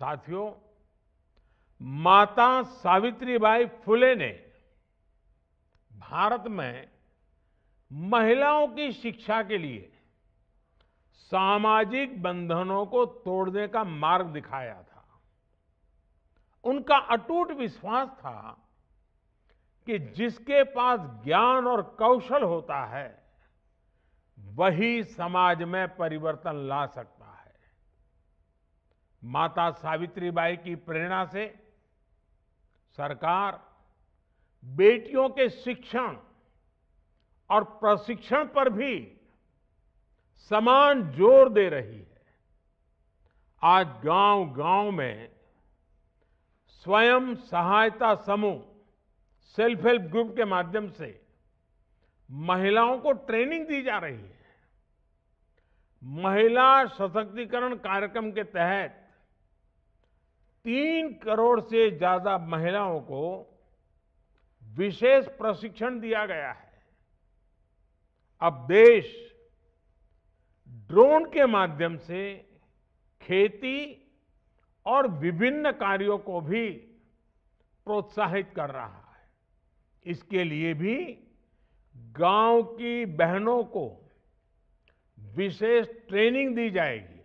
साथियों माता सावित्रीबाई फुले ने भारत में महिलाओं की शिक्षा के लिए सामाजिक बंधनों को तोड़ने का मार्ग दिखाया था उनका अटूट विश्वास था कि जिसके पास ज्ञान और कौशल होता है वही समाज में परिवर्तन ला सकता माता सावित्री बाई की प्रेरणा से सरकार बेटियों के शिक्षण और प्रशिक्षण पर भी समान जोर दे रही है आज गांव गांव में स्वयं सहायता समूह सेल्फ हेल्प ग्रुप के माध्यम से महिलाओं को ट्रेनिंग दी जा रही है महिला सशक्तिकरण कार्यक्रम के तहत तीन करोड़ से ज्यादा महिलाओं को विशेष प्रशिक्षण दिया गया है अब देश ड्रोन के माध्यम से खेती और विभिन्न कार्यों को भी प्रोत्साहित कर रहा है इसके लिए भी गांव की बहनों को विशेष ट्रेनिंग दी जाएगी